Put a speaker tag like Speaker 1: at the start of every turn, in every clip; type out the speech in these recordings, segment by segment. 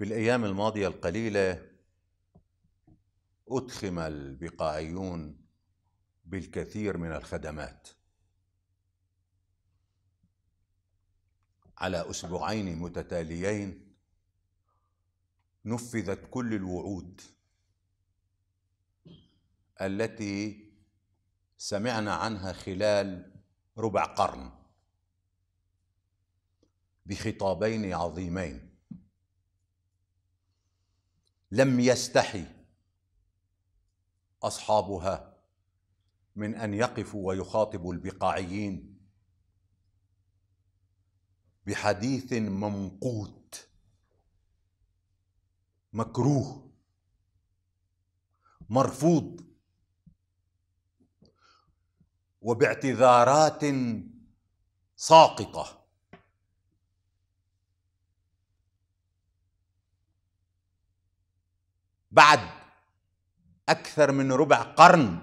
Speaker 1: في الأيام الماضية القليلة أتخم البقاعيون بالكثير من الخدمات على أسبوعين متتاليين نفذت كل الوعود التي سمعنا عنها خلال ربع قرن بخطابين عظيمين لم يستحي اصحابها من ان يقفوا ويخاطبوا البقاعيين بحديث ممقوت مكروه مرفوض وباعتذارات ساقطه بعد اكثر من ربع قرن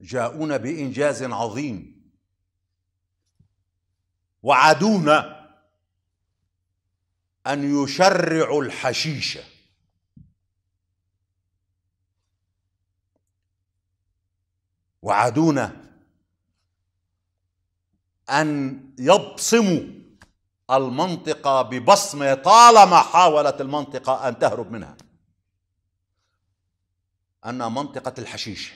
Speaker 1: جاءونا بانجاز عظيم وعدونا ان يشرعوا الحشيشه وعدونا ان يبصموا المنطقة ببصمة طالما حاولت المنطقة أن تهرب منها أن منطقة الحشيشة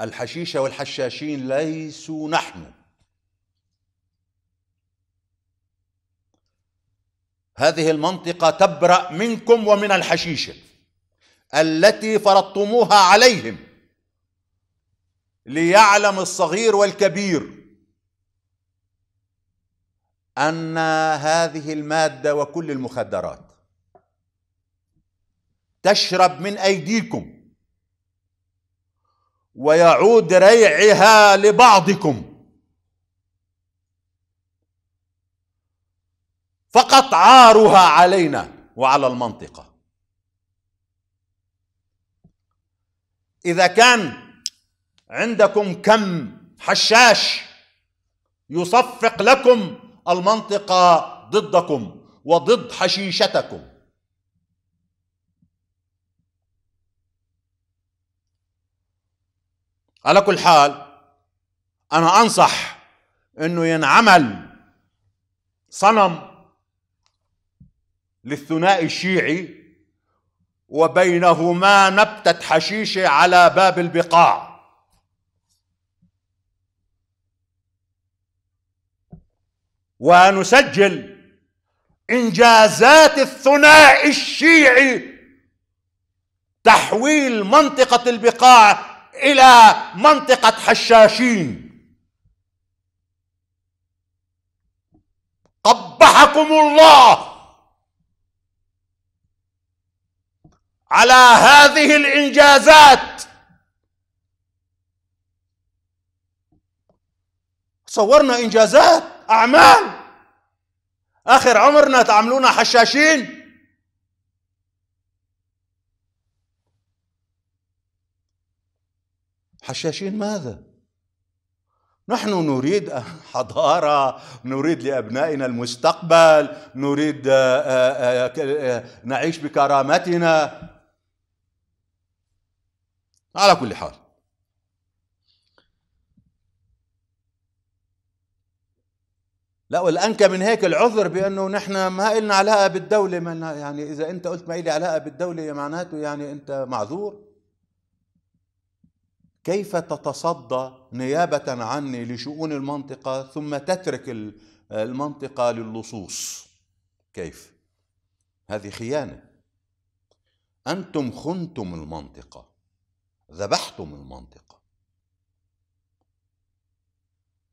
Speaker 1: الحشيشة والحشاشين ليسوا نحن هذه المنطقة تبرأ منكم ومن الحشيشة التي فرضتموها عليهم ليعلم الصغير والكبير ان هذه الماده وكل المخدرات تشرب من ايديكم ويعود ريعها لبعضكم فقط عارها علينا وعلى المنطقه اذا كان عندكم كم حشاش يصفق لكم المنطقة ضدكم وضد حشيشتكم على كل حال أنا أنصح أنه ينعمل صنم للثنائي الشيعي وبينهما نبتة حشيشة على باب البقاع ونسجل انجازات الثنائي الشيعي تحويل منطقه البقاع الى منطقه حشاشين قبحكم الله على هذه الانجازات صورنا انجازات أعمال آخر عمرنا تعملونا حشاشين حشاشين ماذا؟ نحن نريد حضارة نريد لأبنائنا المستقبل نريد آه، آه، آه، نعيش بكرامتنا على كل حال لا والانكى من هيك العذر بانه نحن ما إلنا علاقه بالدوله ما يعني اذا انت قلت ما إلي علاقه بالدوله معناته يعني انت معذور كيف تتصدى نيابه عني لشؤون المنطقه ثم تترك المنطقه للصوص كيف هذه خيانه انتم خنتم المنطقه ذبحتم المنطقه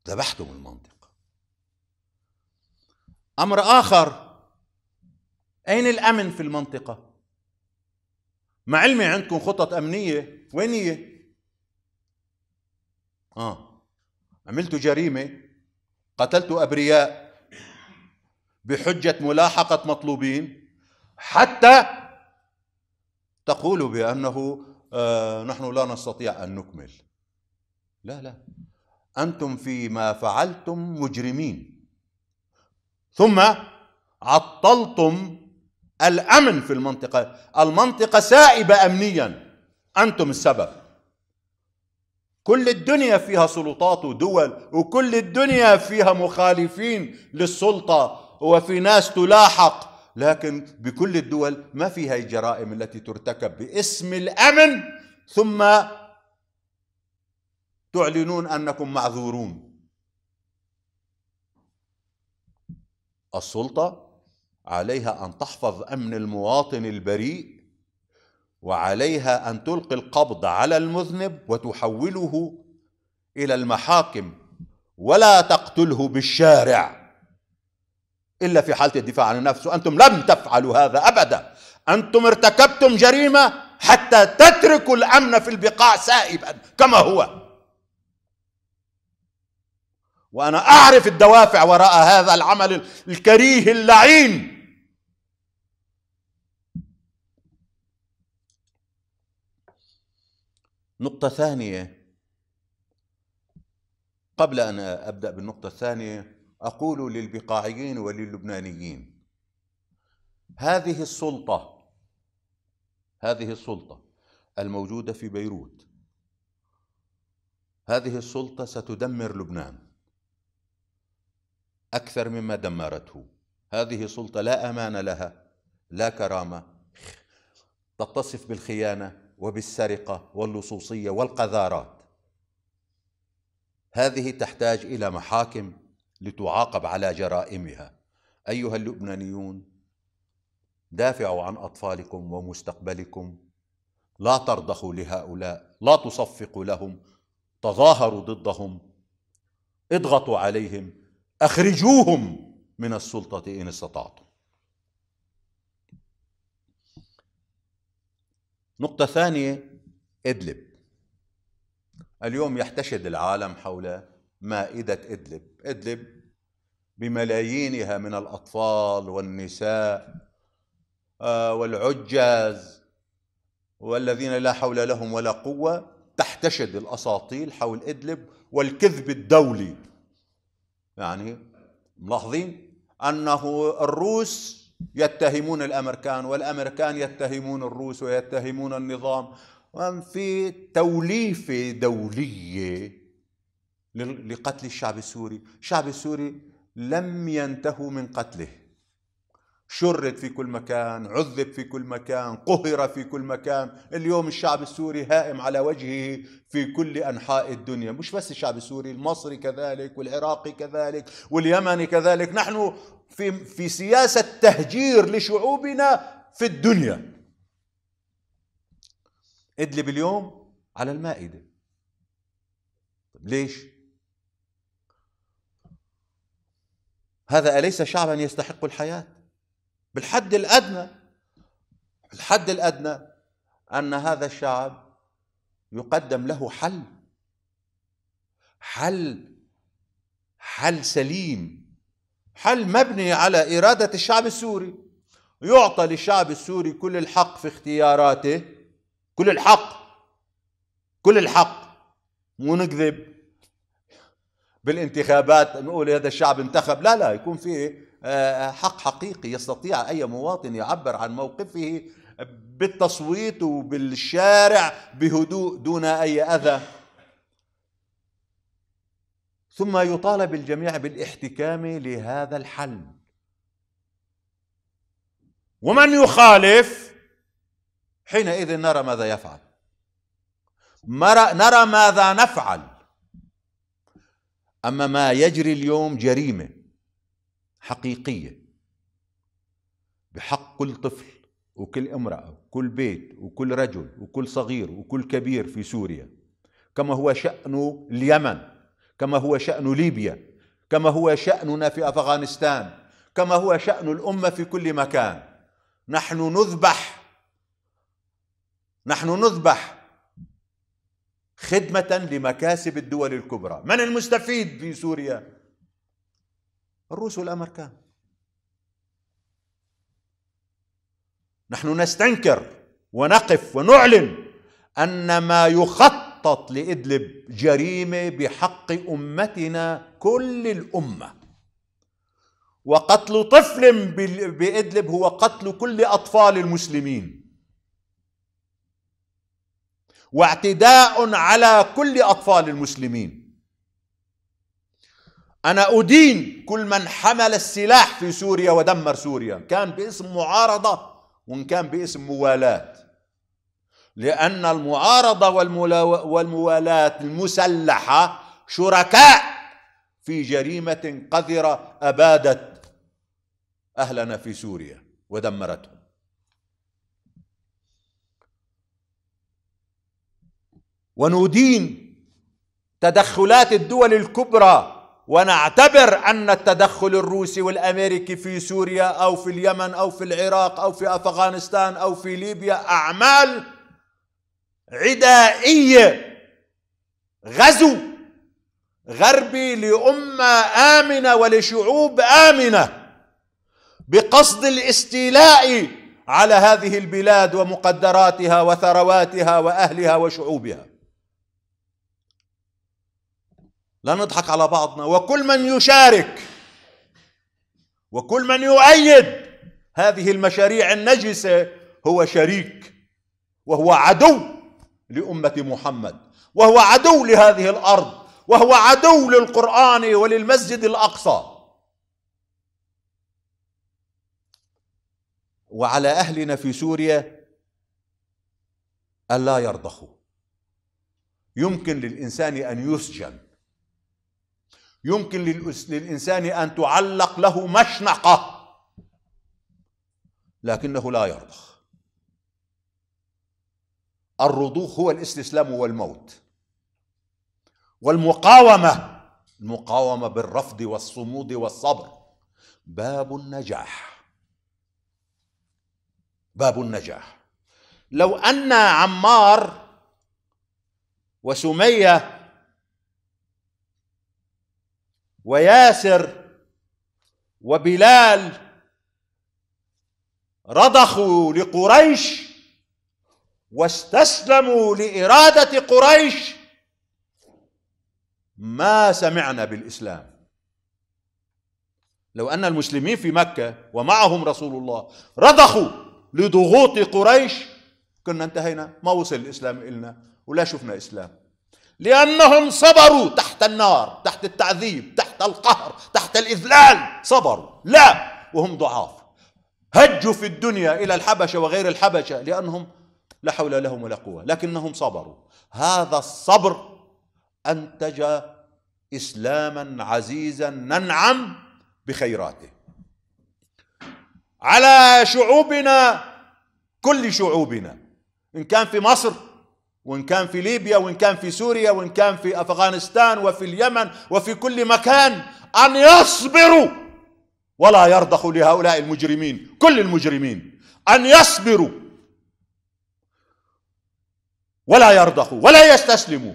Speaker 1: ذبحتم المنطقه امر اخر اين الامن في المنطقه مع علمي عندكم خطط امنيه وين هي اه عملتوا جريمه قتلتوا ابرياء بحجه ملاحقه مطلوبين حتى تقولوا بانه آه نحن لا نستطيع ان نكمل لا لا انتم فيما فعلتم مجرمين ثم عطلتم الامن في المنطقه المنطقه سائبه امنيا انتم السبب كل الدنيا فيها سلطات ودول وكل الدنيا فيها مخالفين للسلطه وفي ناس تلاحق لكن بكل الدول ما فيها الجرائم التي ترتكب باسم الامن ثم تعلنون انكم معذورون السلطة عليها أن تحفظ أمن المواطن البريء وعليها أن تلقي القبض على المذنب وتحوله إلى المحاكم ولا تقتله بالشارع إلا في حالة الدفاع عن النفس وأنتم لم تفعلوا هذا أبدا أنتم ارتكبتم جريمة حتى تتركوا الأمن في البقاع سائبا كما هو وأنا أعرف الدوافع وراء هذا العمل الكريه اللعين نقطة ثانية قبل أن أبدأ بالنقطة الثانية أقول للبقاعيين وللبنانيين هذه السلطة هذه السلطة الموجودة في بيروت هذه السلطة ستدمر لبنان أكثر مما دمرته هذه سلطة لا أمان لها لا كرامة تتصف بالخيانة وبالسرقة واللصوصية والقذارات هذه تحتاج إلى محاكم لتعاقب على جرائمها أيها اللبنانيون دافعوا عن أطفالكم ومستقبلكم لا ترضخوا لهؤلاء لا تصفقوا لهم تظاهروا ضدهم اضغطوا عليهم اخرجوهم من السلطه ان استطعتم نقطه ثانيه ادلب اليوم يحتشد العالم حول مائده ادلب ادلب بملايينها من الاطفال والنساء آه، والعجاز والذين لا حول لهم ولا قوه تحتشد الاساطيل حول ادلب والكذب الدولي يعني ملاحظين أنه الروس يتهمون الأمريكان والأمريكان يتهمون الروس ويتهمون النظام في توليفة دولية لقتل الشعب السوري الشعب السوري لم ينتهوا من قتله شرد في كل مكان عذب في كل مكان قهر في كل مكان اليوم الشعب السوري هائم على وجهه في كل أنحاء الدنيا مش بس الشعب السوري المصري كذلك والعراقي كذلك واليمني كذلك نحن في, في سياسة تهجير لشعوبنا في الدنيا ادلب اليوم على المائدة طيب ليش؟ هذا أليس شعبا يستحق الحياة؟ بالحد الادنى الحد الادنى ان هذا الشعب يقدم له حل حل حل سليم حل مبني على اراده الشعب السوري يعطى للشعب السوري كل الحق في اختياراته كل الحق كل الحق مو نكذب بالانتخابات نقول هذا الشعب انتخب لا لا يكون في آه، حق حقيقي يستطيع أي مواطن يعبر عن موقفه بالتصويت وبالشارع بهدوء دون أي أذى ثم يطالب الجميع بالاحتكام لهذا الحل ومن يخالف حينئذ نرى ماذا يفعل نرى ماذا نفعل أما ما يجري اليوم جريمة حقيقية بحق كل طفل وكل امرأة وكل بيت وكل رجل وكل صغير وكل كبير في سوريا كما هو شأن اليمن كما هو شأن ليبيا كما هو شأننا في أفغانستان كما هو شأن الأمة في كل مكان نحن نذبح نحن نذبح خدمة لمكاسب الدول الكبرى من المستفيد في سوريا؟ الروس والأمريكان نحن نستنكر ونقف ونعلن أن ما يخطط لإدلب جريمة بحق أمتنا كل الأمة وقتل طفل بإدلب هو قتل كل أطفال المسلمين واعتداء على كل اطفال المسلمين انا ادين كل من حمل السلاح في سوريا ودمر سوريا كان باسم معارضه وان كان باسم موالاه لان المعارضه والموالاه المسلحه شركاء في جريمه قذره ابادت اهلنا في سوريا ودمرتهم وندين تدخلات الدول الكبرى ونعتبر ان التدخل الروسي والامريكي في سوريا او في اليمن او في العراق او في افغانستان او في ليبيا اعمال عدائيه غزو غربي لامه امنه ولشعوب امنه بقصد الاستيلاء على هذه البلاد ومقدراتها وثرواتها واهلها وشعوبها لا نضحك على بعضنا وكل من يشارك وكل من يؤيد هذه المشاريع النجسة هو شريك وهو عدو لأمة محمد وهو عدو لهذه الأرض وهو عدو للقرآن وللمسجد الأقصى وعلى أهلنا في سوريا ألا يرضخوا يمكن للإنسان أن يسجن يمكن للإنسان أن تعلق له مشنقة لكنه لا يرضخ الرضوخ هو الاستسلام والموت والمقاومة المقاومة بالرفض والصمود والصبر باب النجاح باب النجاح لو أن عمار وسمية وياسر وبلال رضخوا لقريش واستسلموا لإرادة قريش ما سمعنا بالإسلام لو أن المسلمين في مكة ومعهم رسول الله رضخوا لضغوط قريش كنا انتهينا ما وصل الإسلام إلنا ولا شفنا إسلام لأنهم صبروا تحت النار تحت التعذيب تحت القهر تحت الإذلال صبروا لا وهم ضعاف هجوا في الدنيا إلى الحبشة وغير الحبشة لأنهم لا حول لهم ولا قوة لكنهم صبروا هذا الصبر أنتج إسلاما عزيزا ننعم بخيراته على شعوبنا كل شعوبنا إن كان في مصر وإن كان في ليبيا وإن كان في سوريا وإن كان في أفغانستان وفي اليمن وفي كل مكان أن يصبروا ولا يرضخوا لهؤلاء المجرمين كل المجرمين أن يصبروا ولا يرضخوا ولا يستسلموا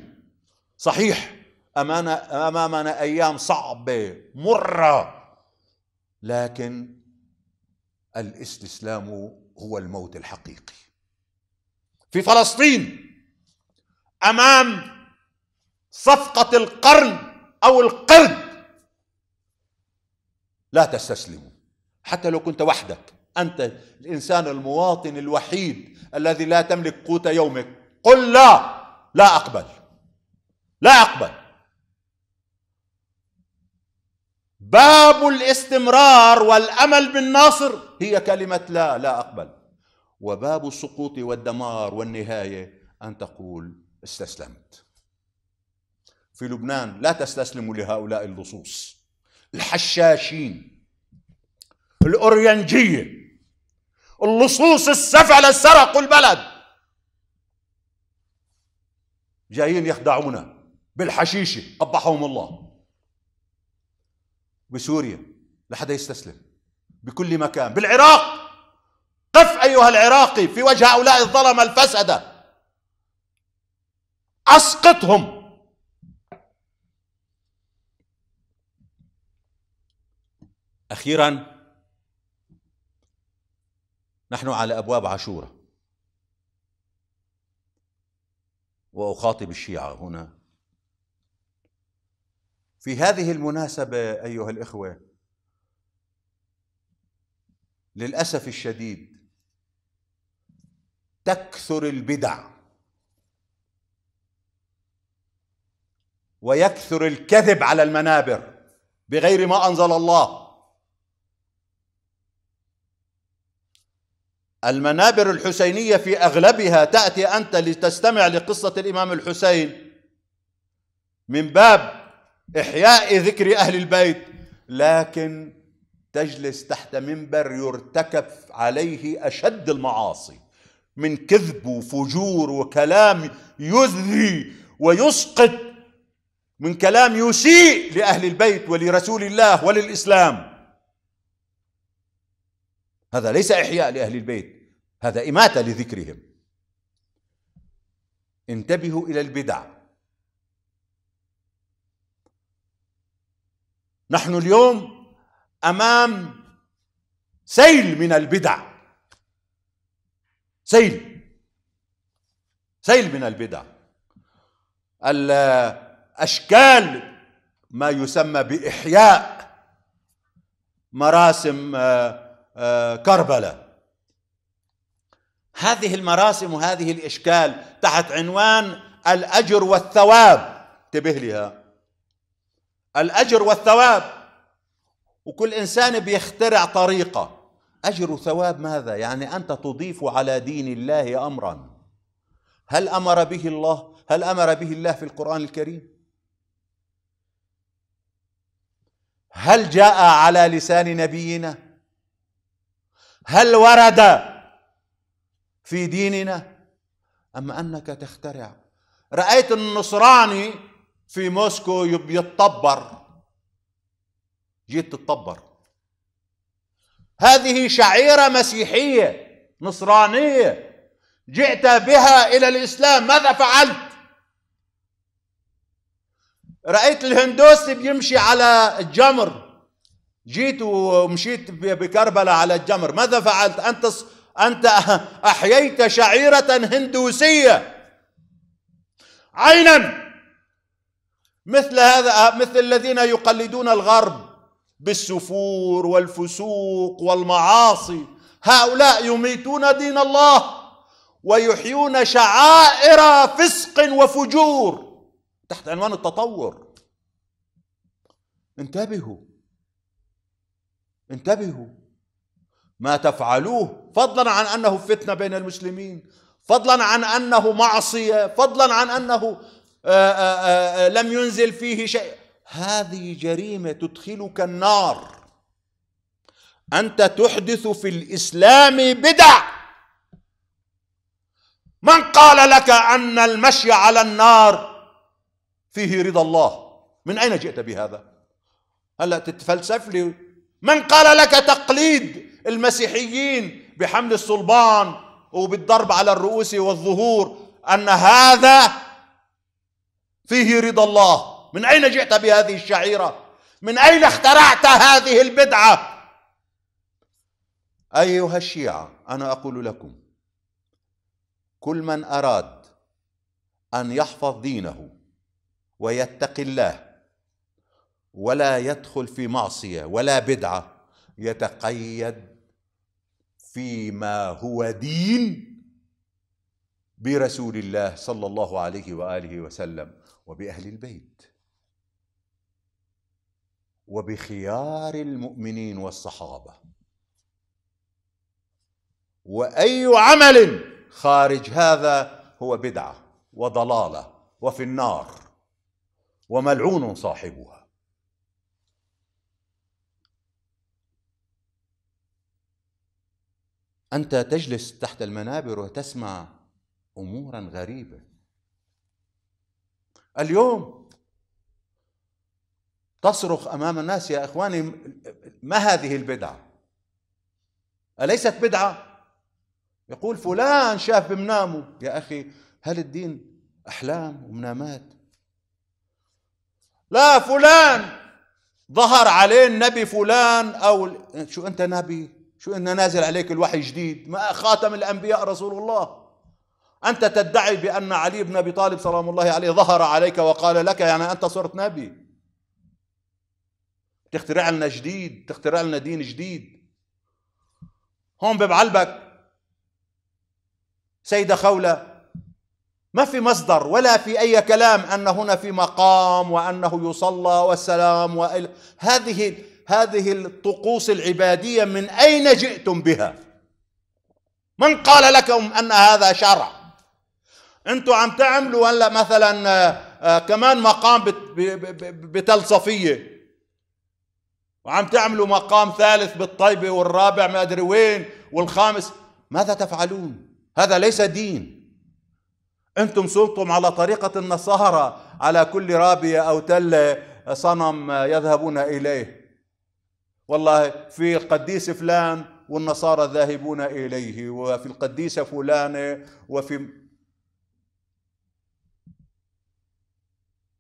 Speaker 1: صحيح أمانا أمامنا أيام صعبة مرة لكن الاستسلام هو الموت الحقيقي في فلسطين امام صفقه القرن او القرد لا تستسلموا حتى لو كنت وحدك انت الانسان المواطن الوحيد الذي لا تملك قوت يومك قل لا لا اقبل لا اقبل باب الاستمرار والامل بالناصر هي كلمه لا لا اقبل وباب السقوط والدمار والنهايه ان تقول استسلمت في لبنان لا تستسلموا لهؤلاء اللصوص الحشاشين الأورينجية اللصوص السفلة سرقوا البلد جايين يخدعونا بالحشيشة قبحهم الله بسوريا لا حدا يستسلم بكل مكان بالعراق قف أيها العراقي في وجه هؤلاء الظلمة الفسدة اسقطهم اخيرا نحن على ابواب عاشوره واخاطب الشيعه هنا في هذه المناسبه ايها الاخوه للاسف الشديد تكثر البدع ويكثر الكذب على المنابر بغير ما انزل الله المنابر الحسينيه في اغلبها تاتي انت لتستمع لقصه الامام الحسين من باب احياء ذكر اهل البيت لكن تجلس تحت منبر يرتكب عليه اشد المعاصي من كذب وفجور وكلام يذري ويسقط من كلام يسيء لأهل البيت ولرسول الله وللإسلام هذا ليس إحياء لأهل البيت هذا إماتة لذكرهم انتبهوا إلى البدع نحن اليوم أمام سيل من البدع سيل سيل من البدع أشكال ما يسمى بإحياء مراسم آه، آه، كربلاء هذه المراسم وهذه الإشكال تحت عنوان الأجر والثواب انتبه لها الأجر والثواب وكل إنسان بيخترع طريقة أجر وثواب ماذا؟ يعني أنت تضيف على دين الله أمرا هل أمر به الله؟ هل أمر به الله في القرآن الكريم؟ هل جاء على لسان نبينا هل ورد في ديننا ام انك تخترع رايت النصراني في موسكو يتطبر جيت تتطبر هذه شعيره مسيحيه نصرانيه جئت بها الى الاسلام ماذا فعلت رأيت الهندوسي بيمشي على الجمر جيت ومشيت بكربلاء على الجمر ماذا فعلت أنت أنت أحييت شعيرة هندوسية عينا مثل هذا مثل الذين يقلدون الغرب بالسفور والفسوق والمعاصي هؤلاء يميتون دين الله ويحيون شعائر فسق وفجور تحت عنوان التطور انتبهوا انتبهوا ما تفعلوه فضلا عن انه فتنه بين المسلمين فضلا عن انه معصيه فضلا عن انه آآ آه، آآ آه، آه، لم ينزل فيه شيء هذه جريمه تدخلك النار انت تحدث في الاسلام بدع من قال لك ان المشي على النار فيه رضا الله من أين جئت بهذا هلأ تتفلسف لي من قال لك تقليد المسيحيين بحمل الصلبان وبالضرب على الرؤوس والظهور أن هذا فيه رضا الله من أين جئت بهذه الشعيرة من أين اخترعت هذه البدعة أيها الشيعة أنا أقول لكم كل من أراد أن يحفظ دينه ويتقي الله ولا يدخل في معصيه ولا بدعه يتقيد فيما هو دين برسول الله صلى الله عليه واله وسلم وباهل البيت وبخيار المؤمنين والصحابه واي عمل خارج هذا هو بدعه وضلاله وفي النار وملعون صاحبها انت تجلس تحت المنابر وتسمع امورا غريبه اليوم تصرخ امام الناس يا اخواني ما هذه البدعه اليست بدعه يقول فلان شاف بمنامه يا اخي هل الدين احلام ومنامات لا فلان ظهر عليه النبي فلان او شو انت نبي شو ان نازل عليك الوحي جديد ما خاتم الانبياء رسول الله انت تدعي بان علي بن ابي طالب سلام الله عليه ظهر عليك وقال لك يعني انت صرت نبي تخترع لنا جديد تخترع لنا دين جديد هون ببعلبك سيدة خولة ما في مصدر ولا في أي كلام أن هنا في مقام وأنه يصلى والسلام وإل... هذه هذه الطقوس العبادية من أين جئتم بها من قال لكم أن هذا شرع أنتم عم تعملوا هلا مثلا آه، آه، كمان مقام بتلصفية وعم تعملوا مقام ثالث بالطيبة والرابع ما أدري وين والخامس ماذا تفعلون هذا ليس دين انتم صرتم على طريقه النصارى على كل رابيه او تل صنم يذهبون اليه والله في القديس فلان والنصارى ذاهبون اليه وفي القديسه فلانه وفي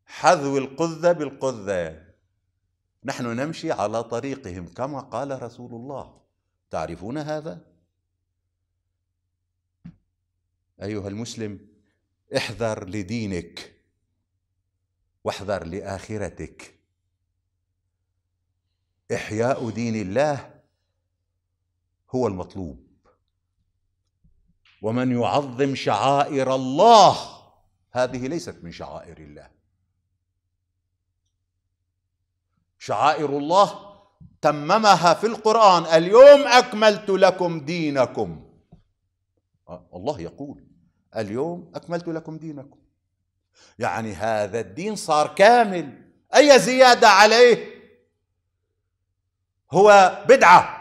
Speaker 1: حذو القذه بالقذه نحن نمشي على طريقهم كما قال رسول الله تعرفون هذا ايها المسلم احذر لدينك واحذر لاخرتك احياء دين الله هو المطلوب ومن يعظم شعائر الله هذه ليست من شعائر الله شعائر الله تممها في القران اليوم اكملت لكم دينكم آه، الله يقول اليوم أكملت لكم دينكم يعني هذا الدين صار كامل أي زيادة عليه هو بدعة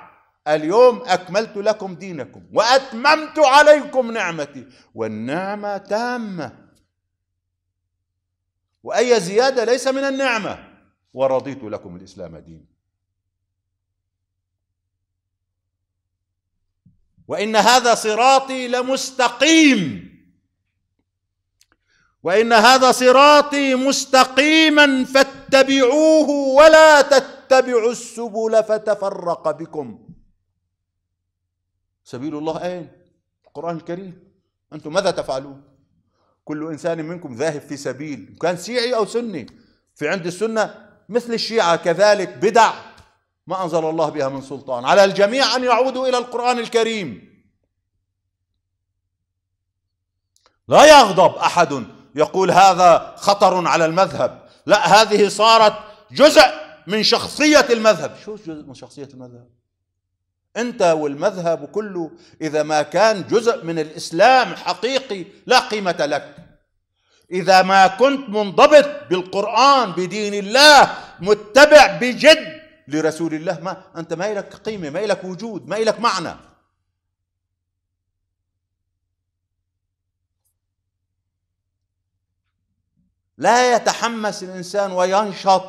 Speaker 1: اليوم أكملت لكم دينكم وأتممت عليكم نعمتي والنعمة تامة وأي زيادة ليس من النعمة ورضيت لكم الإسلام دينا وإن هذا صراطي لمستقيم وان هذا صراطي مستقيما فاتبعوه ولا تتبعوا السبل فتفرق بكم سبيل الله اين القران الكريم انتم ماذا تفعلون كل انسان منكم ذاهب في سبيل كان شيعي او سني في عند السنه مثل الشيعه كذلك بدع ما انزل الله بها من سلطان على الجميع ان يعودوا الى القران الكريم لا يغضب احد يقول هذا خطر على المذهب لا هذه صارت جزء من شخصية المذهب شو جزء من شخصية المذهب أنت والمذهب كله إذا ما كان جزء من الإسلام حقيقي لا قيمة لك إذا ما كنت منضبط بالقرآن بدين الله متبع بجد لرسول الله ما أنت ما لك قيمة ما لك وجود ما لك معنى لا يتحمس الانسان وينشط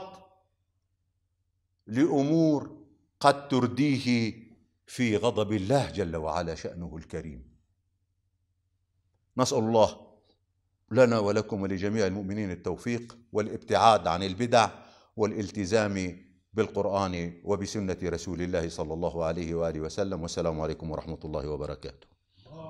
Speaker 1: لامور قد ترديه في غضب الله جل وعلا شانه الكريم نسال الله لنا ولكم ولجميع المؤمنين التوفيق والابتعاد عن البدع والالتزام بالقران وبسنه رسول الله صلى الله عليه واله وسلم والسلام عليكم ورحمه الله وبركاته